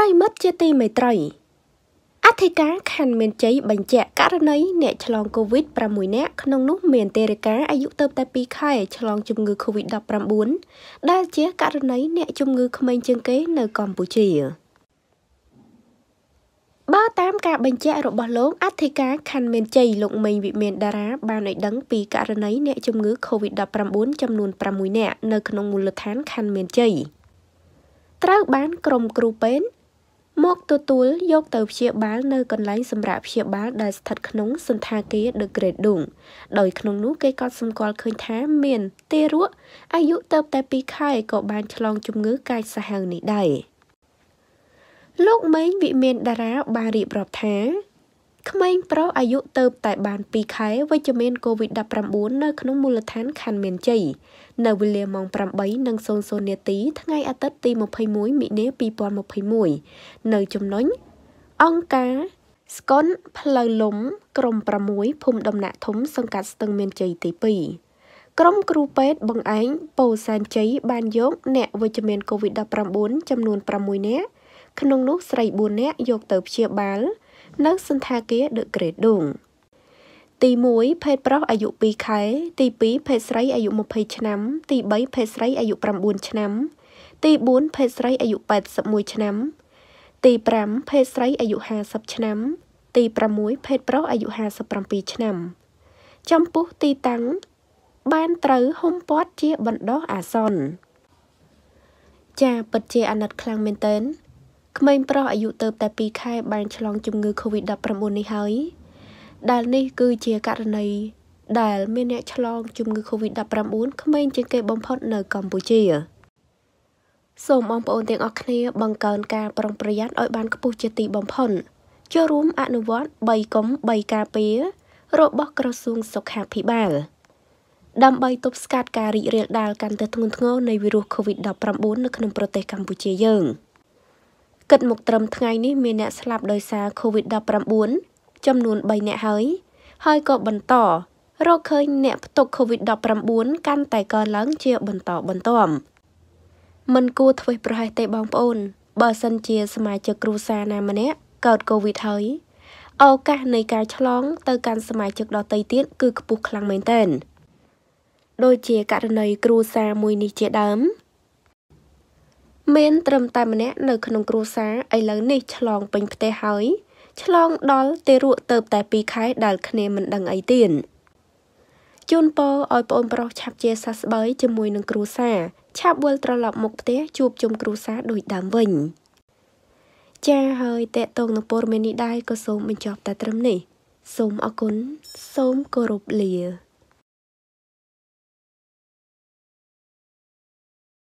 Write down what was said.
ប្រិមិត្តជាទីមេត្រីអធិការខណ្ឌមានជ័យបញ្ជាក់ករណីអ្នកឆ្លង COVID-19 នាក់ក្នុងនោះមានតេរការអាយុទៅតែ2ខែឆ្លងជំងឺ COVID-19 ដែលជាករណីអ្នកជំងឺក្មេងជាងគេនៅកម្ពុជាបើតាមការបញ្ជាក់របស់លោកអធិការខណ្ឌមានជ័យលោកមេងវិមានតារាបានឲ្យដឹងពីករណីអ្នកជំងឺ COVID-19 ចំនួន6នាក់នៅក្នុងមូលដ្ឋានខណ្ឌមានជ័យត្រូវបានក្រុមគ្រូពេទ្យមកទទួលយកទៅព្យាបាលនៅ កន្លែងសម្រាប់ព្យាបាលដែលស្ថិតក្នុងសន្តាគារ The Great Dong ដោយក្នុងនោះគេក៏សម្គាល់ឃើញថាមានទារកអាយុទៅ តែ2ខែក៏បាន ឆ្លងជំងឺកាចសាហាវនេះដែរលោកម៉េងវិមានតារាបានរៀបរាប់ថាក្មេងប្រុសអាយុទៅតែបាន2ខែវិជ្ជមាន COVID-19 នៅក្នុងមូលដ្ឋានខណ្ឌមានជ័យនៅវេលាម៉ោង8:00នាទីថ្ងៃអាទិត្យទី21មិនិនា2021នៅចំណុញអង្គការស្កុនផ្លូវលំក្រុម6ភូមិដំណាក់ធំសង្កាត់ស្ទឹងមានជ័យទី2ក្រុមគ្រូពេទ្យបង្អែងពោសានជ័យបានយកអ្នកវិជ្ជមាន COVID-19 ចំនួន6នាក់ក្នុងនោះស្រី4នាក់យកទៅព្យាបាលនៅសន្តាគារដឹកក្រេដូងទី1ភេទប្រុសអាយុ2ខែទី2ភេទស្រីអាយុ20ឆ្នាំ ទី3ភេទស្រីអាយុ9ឆ្នាំ ទី4ភេទស្រីអាយុ81ឆ្នាំ ទី5ភេទស្រីអាយុ50ឆ្នាំទី6ភេទប្រុសអាយុ57ឆ្នាំ ចំពោះទីតាំងបានត្រូវហុំព័ទ្ធជាបណ្ដោះអាសន្នចាពិតជាអាណិតខ្លាំងមែនទែនក្មេងប្រុសអាយុទៅតែ2ខែបានឆ្លងជំងឺ Covid-19 នេះហើយដែលនេះគឺជាករណីដែលមានអ្នកឆ្លងជំងឺ Covid-19 ក្មេងជាងគេបំផុតនៅកម្ពុជាសូមបងប្អូនទាំងអស់គ្នាបង្កើនការប្រុងប្រយ័ត្នឲ្យបានខ្ពស់ជាទីបំផុតចូលរួមអនុវត្ត3កុំ3ការពាររបស់ក្រសួងសុខាភិបាលដើម្បីទប់ស្កាត់ការរីករាលដាលកាន់តែធ្ងន់ធ្ងរនៃវីរុស COVID-19 នៅក្នុងប្រទេសកម្ពុជាយើង។គិតមកត្រឹមថ្ងៃនេះមានអ្នកស្លាប់ដោយសារ COVID-19 ចំនួន3អ្នកហើយ ហើយក៏បន្តរកឃើញអ្នកផ្ទុក COVID-19 កាន់តែកើនឡើងជាបន្តបន្ទាប់មិនគួរធ្វេសប្រហែសទេបងប្អូន បើសិនជា សមាជិកគ្រួសារណាម្នាក់កើត COVID ហើយឱកាសនៃការឆ្លង ទៅកាន់សមាជិកដទៃទៀតគឺខ្ពស់ខ្លាំងមែនទែនដូចជាករណីគ្រួសារមួយនេះជាដើមមានត្រឹមតែម្នាក់នៅក្នុងគ្រួសារឥឡូវនេះឆ្លងពេញផ្ទះហើយ ឆ្លង ដល់ទេរក់ទៅតែ2ខែដែលគ្នាមិនដឹងអីទៀតជូនពរឲ្យប្អូនប្រុសឆាប់ជាសះស្បើយជាមួយនឹងគ្រួសារឆាប់វិលត្រឡប់មកផ្ទះជួបជុំគ្រួសារដូចដើមវិញចាហើយតេតងនពរមេនេះដែរក៏សូមបញ្ចប់តែត្រឹមនេះ សូមអរគុណសូមគោរពលា